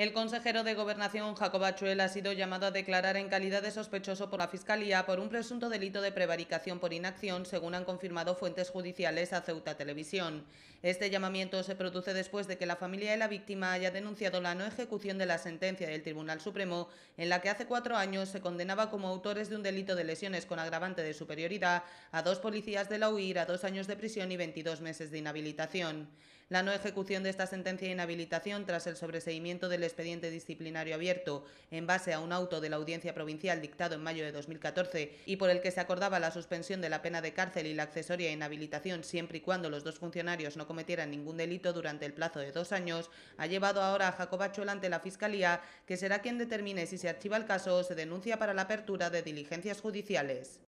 El consejero de Gobernación, Jacob Achuel, ha sido llamado a declarar en calidad de sospechoso por la Fiscalía por un presunto delito de prevaricación por inacción, según han confirmado fuentes judiciales a Ceuta Televisión. Este llamamiento se produce después de que la familia de la víctima haya denunciado la no ejecución de la sentencia del Tribunal Supremo, en la que hace cuatro años se condenaba como autores de un delito de lesiones con agravante de superioridad a dos policías de la UIR a dos años de prisión y 22 meses de inhabilitación. La no ejecución de esta sentencia de inhabilitación tras el sobreseimiento del expediente disciplinario abierto en base a un auto de la Audiencia Provincial dictado en mayo de 2014 y por el que se acordaba la suspensión de la pena de cárcel y la accesoria inhabilitación siempre y cuando los dos funcionarios no cometieran ningún delito durante el plazo de dos años, ha llevado ahora a Jacoba ante la Fiscalía, que será quien determine si se archiva el caso o se denuncia para la apertura de diligencias judiciales.